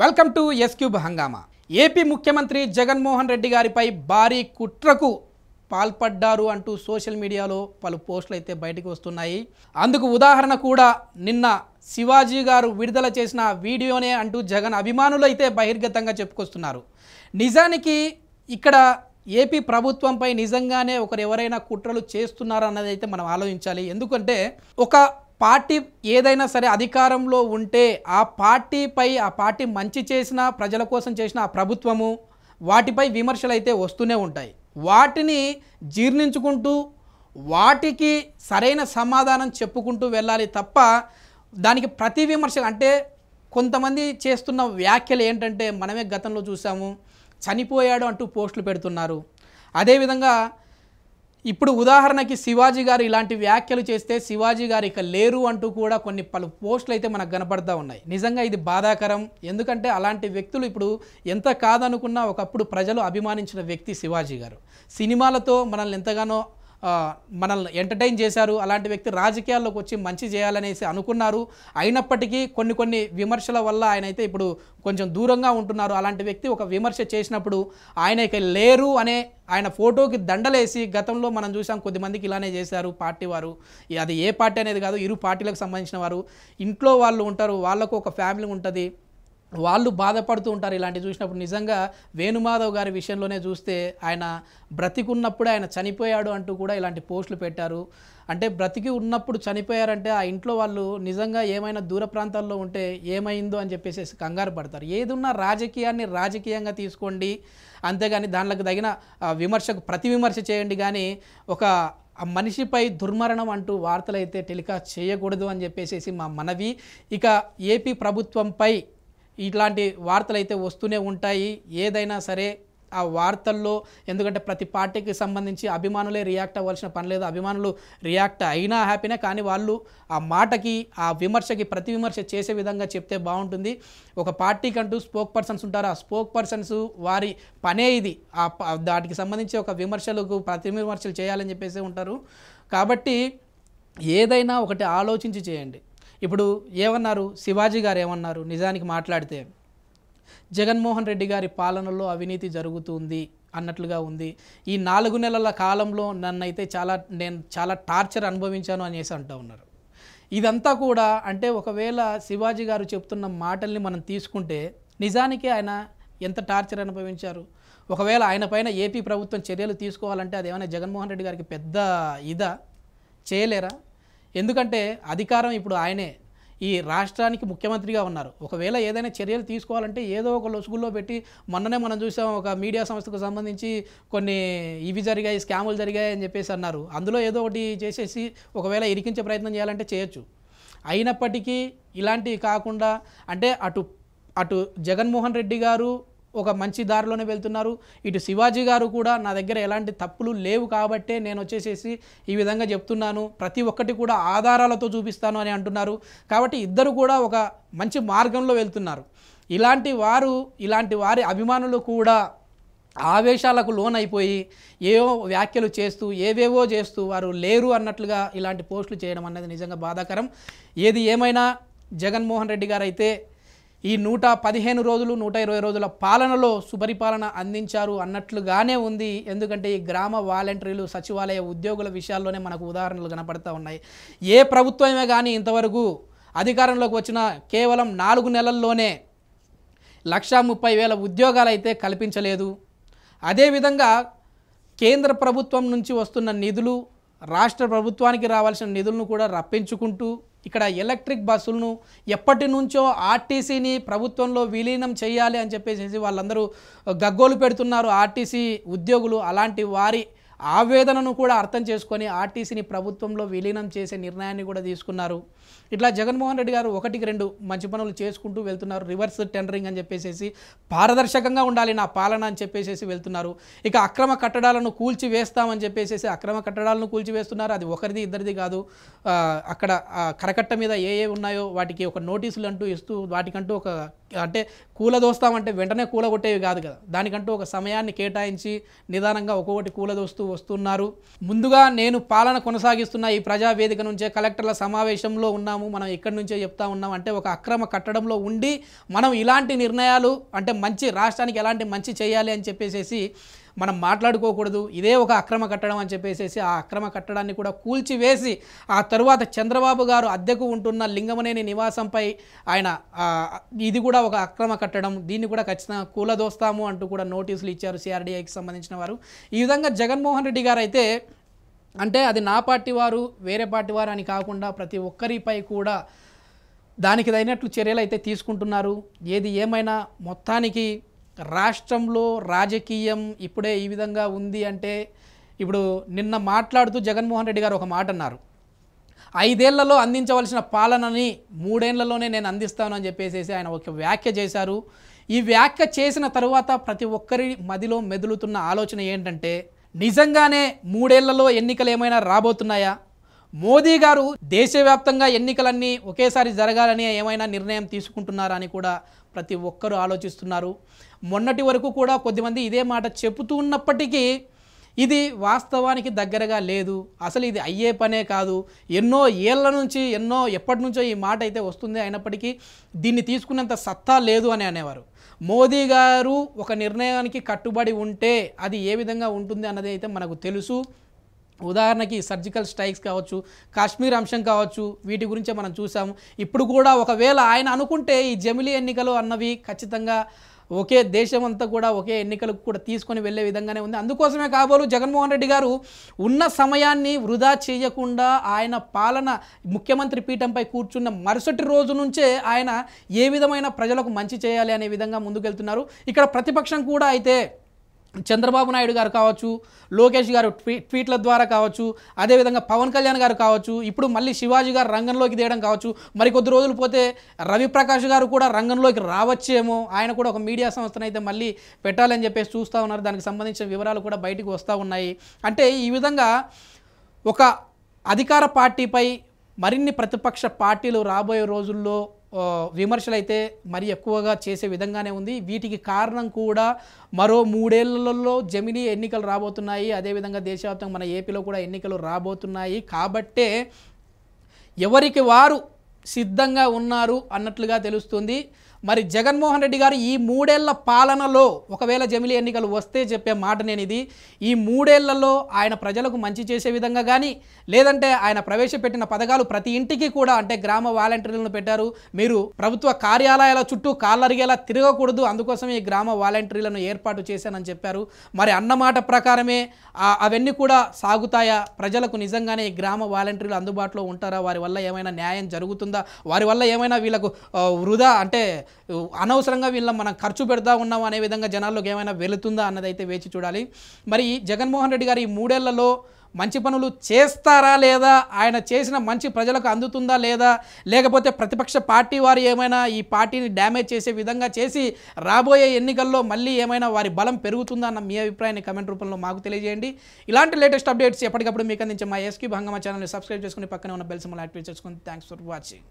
welcome to S cube Hungama AP ముఖ్యమంత్రి జగన్మోహన్ రెడ్డి గారిపై భారీ కుట్రకు పాల్పడ్డారు అంటూ సోషల్ మీడియాలో పలు పోస్టులు అయితే బయటకు వస్తున్నాయి అందుకు ఉదాహరణ కూడా నిన్న శివాజీ గారు విడుదల చేసిన వీడియోనే అంటూ జగన్ అభిమానులు అయితే బహిర్గతంగా చెప్పుకొస్తున్నారు నిజానికి ఇక్కడ ఏపీ ప్రభుత్వంపై నిజంగానే ఒకరు ఎవరైనా కుట్రలు చేస్తున్నారన్నది అయితే మనం ఆలోచించాలి ఎందుకంటే ఒక పార్టీ ఏదైనా సరే అధికారంలో ఉంటే ఆ పార్టీపై ఆ పార్టీ మంచి చేసిన ప్రజల కోసం చేసిన ఆ ప్రభుత్వము వాటిపై విమర్శలు అయితే వస్తూనే ఉంటాయి వాటిని జీర్ణించుకుంటూ వాటికి సరైన సమాధానం చెప్పుకుంటూ వెళ్ళాలి తప్ప దానికి ప్రతి విమర్శలు అంటే కొంతమంది చేస్తున్న వ్యాఖ్యలు ఏంటంటే మనమే గతంలో చూసాము చనిపోయాడు అంటూ పోస్టులు పెడుతున్నారు అదేవిధంగా ఇప్పుడు ఉదాహరణకి శివాజీ గారు ఇలాంటి వ్యాఖ్యలు చేస్తే శివాజీ గారు ఇక లేరు అంటూ కూడా కొన్ని పలు పోస్టులు అయితే మనకు కనపడతా ఉన్నాయి నిజంగా ఇది బాధాకరం ఎందుకంటే అలాంటి వ్యక్తులు ఇప్పుడు ఎంత కాదనుకున్నా ఒకప్పుడు ప్రజలు అభిమానించిన వ్యక్తి శివాజీ గారు సినిమాలతో మనల్ని ఎంతగానో మనల్ని ఎంటర్టైన్ చేశారు అలాంటి వ్యక్తి రాజకీయాల్లోకి వచ్చి మంచి చేయాలనేసి అనుకున్నారు అయినప్పటికీ కొన్ని కొన్ని విమర్శల వల్ల ఆయన అయితే ఇప్పుడు కొంచెం దూరంగా ఉంటున్నారు అలాంటి వ్యక్తి ఒక విమర్శ చేసినప్పుడు ఆయన ఇక లేరు అనే ఆయన ఫోటోకి దండలేసి గతంలో మనం చూసాం కొద్దిమందికి ఇలానే చేశారు పార్టీ వారు అది ఏ పార్టీ అనేది కాదు ఇరు పార్టీలకు సంబంధించిన వారు ఇంట్లో వాళ్ళు ఉంటారు వాళ్ళకు ఒక ఫ్యామిలీ ఉంటుంది వాళ్ళు బాధపడుతూ ఉంటారు ఇలాంటివి చూసినప్పుడు నిజంగా వేణుమాధవ్ గారి విషయంలోనే చూస్తే ఆయన బ్రతికున్నప్పుడు ఆయన చనిపోయాడు అంటూ కూడా ఇలాంటి పోస్టులు పెట్టారు అంటే బ్రతికి ఉన్నప్పుడు చనిపోయారంటే ఆ ఇంట్లో వాళ్ళు నిజంగా ఏమైనా దూర ప్రాంతాల్లో ఉంటే ఏమైందో అని చెప్పేసి కంగారు పడతారు ఏదున్నా రాజకీయాన్ని రాజకీయంగా తీసుకోండి అంతేగాని దానిలోకి తగిన విమర్శకు ప్రతి విమర్శ చేయండి కానీ ఒక ఆ మనిషిపై దుర్మరణం అంటూ వార్తలైతే టెలికాస్ట్ చేయకూడదు అని చెప్పేసి మా మనవి ఇక ఏపీ ప్రభుత్వంపై ఇట్లాంటి వార్తలు అయితే వస్తూనే ఉంటాయి ఏదైనా సరే ఆ వార్తల్లో ఎందుకంటే ప్రతి పార్టీకి సంబంధించి అభిమానులే రియాక్ట్ అవ్వాల్సిన పని లేదు అభిమానులు రియాక్ట్ అయినా హ్యాపీనే కానీ వాళ్ళు ఆ మాటకి ఆ విమర్శకి ప్రతి విమర్శ చేసే విధంగా చెప్తే బాగుంటుంది ఒక పార్టీకి అంటూ స్పోక్ పర్సన్స్ ఉంటారు ఆ స్పోక్ పర్సన్స్ వారి పనే ఇది ఆ దానికి సంబంధించి ఒక విమర్శలకు ప్రతి విమర్శలు చేయాలని చెప్పేసి ఉంటారు కాబట్టి ఏదైనా ఒకటి ఆలోచించి చేయండి ఇప్పుడు ఏమన్నారు శివాజీ గారు ఏమన్నారు నిజానికి మాట్లాడితే జగన్మోహన్ రెడ్డి గారి పాలనలో అవినీతి జరుగుతుంది అన్నట్లుగా ఉంది ఈ నాలుగు నెలల కాలంలో నన్నైతే చాలా నేను చాలా టార్చర్ అనుభవించాను అనేసి అంటూ ఉన్నారు ఇదంతా కూడా అంటే ఒకవేళ శివాజీ గారు చెప్తున్న మాటల్ని మనం తీసుకుంటే నిజానికి ఆయన ఎంత టార్చర్ అనుభవించారు ఒకవేళ ఆయన పైన ఏపీ ప్రభుత్వం చర్యలు తీసుకోవాలంటే అదేమైనా జగన్మోహన్ రెడ్డి గారికి పెద్ద ఇదా చేయలేరా ఎందుకంటే అధికారం ఇప్పుడు ఆయనే ఈ రాష్ట్రానికి ముఖ్యమంత్రిగా ఉన్నారు ఒకవేళ ఏదైనా చర్యలు తీసుకోవాలంటే ఏదో ఒక లొసుగుల్లో పెట్టి మొన్ననే మనం చూసాం ఒక మీడియా సంస్థకు సంబంధించి కొన్ని ఇవి జరిగాయి స్కాములు జరిగాయి అని చెప్పేసి అన్నారు అందులో ఏదో ఒకటి చేసేసి ఒకవేళ ఇరికించే ప్రయత్నం చేయాలంటే చేయొచ్చు అయినప్పటికీ ఇలాంటివి కాకుండా అంటే అటు అటు జగన్మోహన్ రెడ్డి గారు ఒక మంచి దారిలోనే వెళ్తున్నారు ఇటు శివాజీ గారు కూడా నా దగ్గర ఎలాంటి తప్పులు లేవు కాబట్టే నేను వచ్చేసేసి ఈ విధంగా చెప్తున్నాను ప్రతి ఒక్కటి కూడా ఆధారాలతో చూపిస్తాను అని అంటున్నారు కాబట్టి ఇద్దరు కూడా ఒక మంచి మార్గంలో వెళ్తున్నారు ఇలాంటి వారు ఇలాంటి వారి అభిమానులు కూడా ఆవేశాలకు లోనైపోయి ఏవో వ్యాఖ్యలు చేస్తూ ఏవేవో చేస్తూ వారు లేరు అన్నట్లుగా ఇలాంటి పోస్టులు చేయడం అనేది నిజంగా బాధాకరం ఏది ఏమైనా జగన్మోహన్ రెడ్డి గారు అయితే ఈ నూట పదిహేను రోజులు నూట ఇరవై రోజుల పాలనలో సుపరిపాలన అందించారు అన్నట్లుగానే ఉంది ఎందుకంటే ఈ గ్రామ వాలంటీర్లు సచివాలయ ఉద్యోగుల విషయాల్లోనే మనకు ఉదాహరణలు కనపడతా ఉన్నాయి ఏ ప్రభుత్వమే కానీ ఇంతవరకు అధికారంలోకి వచ్చిన కేవలం నాలుగు నెలల్లోనే లక్షా ముప్పై వేల ఉద్యోగాలు అయితే కల్పించలేదు అదేవిధంగా కేంద్ర ప్రభుత్వం నుంచి వస్తున్న నిధులు రాష్ట్ర ప్రభుత్వానికి రావాల్సిన నిధులను కూడా రప్పించుకుంటూ ఇక్కడ ఎలక్ట్రిక్ బస్సులను ఎప్పటి నుంచో ఆర్టీసీని ప్రభుత్వంలో విలీనం చేయాలి అని చెప్పేసి వాళ్ళందరూ గగ్గోలు పెడుతున్నారు ఆర్టీసీ ఉద్యోగులు అలాంటి వారి ఆవేదనను కూడా అర్థం చేసుకొని ఆర్టీసీని ప్రభుత్వంలో విలీనం చేసే నిర్ణయాన్ని కూడా తీసుకున్నారు ఇట్లా జగన్మోహన్ రెడ్డి గారు ఒకటికి రెండు మంచి పనులు చేసుకుంటూ వెళ్తున్నారు రివర్స్ టెండరింగ్ అని చెప్పేసి పారదర్శకంగా ఉండాలి నా పాలన అని చెప్పేసి వెళ్తున్నారు ఇక అక్రమ కట్టడాలను కూల్చి వేస్తామని చెప్పేసి అక్రమ కట్టడాలను కూల్చి వేస్తున్నారు అది ఒకరిది ఇద్దరిది కాదు అక్కడ కరకట్ట మీద ఏ ఏ ఉన్నాయో వాటికి ఒక నోటీసులు అంటూ ఇస్తూ వాటికంటూ ఒక అంటే కూలదోస్తామంటే వెంటనే కూలగొట్టేవి కాదు కదా దానికంటూ ఒక సమయాన్ని కేటాయించి నిదానంగా ఒక్కొక్కటి కూలదోస్తూ వస్తున్నారు ముందుగా నేను పాలన కొనసాగిస్తున్న ఈ ప్రజావేదిక నుంచే కలెక్టర్ల సమావేశంలో ఉన్నాము మనం ఇక్కడి నుంచే చెప్తా ఉన్నాం అంటే ఒక అక్రమ కట్టడంలో ఉండి మనం ఇలాంటి నిర్ణయాలు అంటే మంచి రాష్ట్రానికి ఎలాంటి మంచి చేయాలి అని చెప్పేసేసి మనం మాట్లాడుకోకూడదు ఇదే ఒక అక్రమ కట్టడం అని చెప్పేసి ఆ అక్రమ కట్టడాన్ని కూడా కూల్చివేసి ఆ తరువాత చంద్రబాబు గారు అద్దెకు ఉంటున్న లింగమనేని నివాసంపై ఆయన ఇది కూడా ఒక అక్రమ కట్టడం దీన్ని కూడా ఖచ్చితంగా కూలదోస్తాము అంటూ కూడా నోటీసులు ఇచ్చారు సిఆర్డీఐకి సంబంధించిన వారు ఈ విధంగా జగన్మోహన్ రెడ్డి గారు అయితే అంటే అది నా పార్టీ వారు వేరే పార్టీ వారు అని కాకుండా ప్రతి ఒక్కరిపై కూడా దానికి తగినట్లు చర్యలు అయితే తీసుకుంటున్నారు ఏది ఏమైనా మొత్తానికి రాష్ట్రంలో రాజకీయం ఇప్పుడే ఈ విధంగా ఉంది అంటే ఇప్పుడు నిన్న మాట్లాడుతూ జగన్మోహన్ రెడ్డి గారు ఒక మాట అన్నారు ఐదేళ్లలో అందించవలసిన పాలనని మూడేళ్లలోనే నేను అందిస్తాను అని చెప్పేసి ఆయన ఒక వ్యాఖ్య చేశారు ఈ వ్యాఖ్య చేసిన తరువాత ప్రతి ఒక్కరి మదిలో మెదులుతున్న ఆలోచన ఏంటంటే నిజంగానే మూడేళ్లలో ఎన్నికలు ఏమైనా రాబోతున్నాయా మోదీ గారు దేశవ్యాప్తంగా ఎన్నికలన్నీ ఒకేసారి జరగాలని ఏమైనా నిర్ణయం తీసుకుంటున్నారా అని కూడా ప్రతి ఒక్కరూ ఆలోచిస్తున్నారు మొన్నటి వరకు కూడా కొద్దిమంది ఇదే మాట చెబుతూ ఉన్నప్పటికీ ఇది వాస్తవానికి దగ్గరగా లేదు అసలు ఇది అయ్యే పనే కాదు ఎన్నో ఏళ్ళ నుంచి ఎన్నో ఎప్పటి నుంచో ఈ మాట అయితే వస్తుంది అయినప్పటికీ దీన్ని తీసుకున్నంత సత్తా లేదు అని అనేవారు మోదీ గారు ఒక నిర్ణయానికి కట్టుబడి ఉంటే అది ఏ విధంగా ఉంటుంది అన్నది అయితే మనకు తెలుసు ఉదాహరణకి సర్జికల్ స్ట్రైక్స్ కావచ్చు కాశ్మీర్ అంశం కావచ్చు వీటి గురించే మనం చూసాము ఇప్పుడు కూడా ఒకవేళ ఆయన అనుకుంటే ఈ జమిలి ఎన్నికలు అన్నవి ఖచ్చితంగా ఒకే దేశం అంతా కూడా ఒకే ఎన్నికలకు కూడా తీసుకొని వెళ్ళే విధంగానే ఉంది అందుకోసమే కాబోలు జగన్మోహన్ రెడ్డి గారు ఉన్న సమయాన్ని వృధా చేయకుండా ఆయన పాలన ముఖ్యమంత్రి పీఠంపై కూర్చున్న మరుసటి రోజు నుంచే ఆయన ఏ విధమైన ప్రజలకు మంచి చేయాలి అనే విధంగా ముందుకెళ్తున్నారు ఇక్కడ ప్రతిపక్షం కూడా అయితే చంద్రబాబు నాయుడు గారు కావచ్చు లోకేష్ గారు ట్వీ ట్వీట్ల ద్వారా కావచ్చు అదేవిధంగా పవన్ కళ్యాణ్ గారు కావచ్చు ఇప్పుడు మళ్ళీ శివాజీ గారు రంగంలోకి తీయడం కావచ్చు మరికొద్ది రోజులు పోతే రవిప్రకాష్ గారు కూడా రంగంలోకి రావచ్చేమో ఆయన కూడా ఒక మీడియా సంస్థను అయితే మళ్ళీ పెట్టాలని చెప్పేసి చూస్తూ ఉన్నారు దానికి సంబంధించిన వివరాలు కూడా బయటకు వస్తూ ఉన్నాయి అంటే ఈ విధంగా ఒక అధికార పార్టీపై మరిన్ని ప్రతిపక్ష పార్టీలు రాబోయే రోజుల్లో విమర్శలైతే మరి ఎక్కువగా చేసే విధంగానే ఉంది వీటికి కారణం కూడా మరో మూడేళ్లలో జమిని ఎన్నికలు రాబోతున్నాయి అదేవిధంగా దేశవ్యాప్తంగా మన ఏపీలో కూడా ఎన్నికలు రాబోతున్నాయి కాబట్టే ఎవరికి వారు సిద్ధంగా ఉన్నారు అన్నట్లుగా తెలుస్తుంది మరి జగన్మోహన్ రెడ్డి గారు ఈ మూడేళ్ల పాలనలో ఒకవేళ జమిలీ ఎన్నికలు వస్తే చెప్పే మాట నేను ఇది ఈ మూడేళ్లలో ఆయన ప్రజలకు మంచి చేసే విధంగా కానీ లేదంటే ఆయన ప్రవేశపెట్టిన పథకాలు ప్రతి ఇంటికి కూడా అంటే గ్రామ వాలంటీర్లను పెట్టారు మీరు ప్రభుత్వ కార్యాలయాల చుట్టూ కాళ్ళరిగేలా తిరగకూడదు అందుకోసం ఈ గ్రామ వాలంటీర్లను ఏర్పాటు చేశానని చెప్పారు మరి అన్నమాట ప్రకారమే అవన్నీ కూడా సాగుతాయా ప్రజలకు నిజంగానే ఈ గ్రామ వాలంటీర్లు అందుబాటులో ఉంటారా వారి వల్ల ఏమైనా న్యాయం జరుగుతుందా వారి వల్ల ఏమైనా వీళ్ళకు వృధా అంటే అనవసరంగా వీళ్ళ మనం ఖర్చు పెడతా ఉన్నాం అనే విధంగా జనాల్లోకి ఏమైనా వెళుతుందా అన్నదైతే వేచి చూడాలి మరి జగన్మోహన్ రెడ్డి గారు ఈ మూడేళ్లలో మంచి పనులు చేస్తారా లేదా ఆయన చేసిన మంచి ప్రజలకు అందుతుందా లేదా లేకపోతే ప్రతిపక్ష పార్టీ వారు ఏమైనా ఈ పార్టీని డ్యామేజ్ చేసే విధంగా చేసి రాబోయే ఎన్నికల్లో మళ్ళీ ఏమైనా వారి బలం పెరుగుతుందా అన్న మీ అభిప్రాయాన్ని కమెంట్ రూపంలో మాకు తెలియజేయండి ఇలాంటి లేటెస్ట్ అప్డేట్స్ ఎప్పటికప్పుడు మీకు అందించే మా ఎస్కి భంగమ ఛానల్ని సబ్స్క్రైబ్ చేసుకుని పక్కనే ఉన్న బెల్స్ మళ్ళీ యాక్టివేట్ చేసుకుని థ్యాంక్స్ ఫర్ వాచింగ్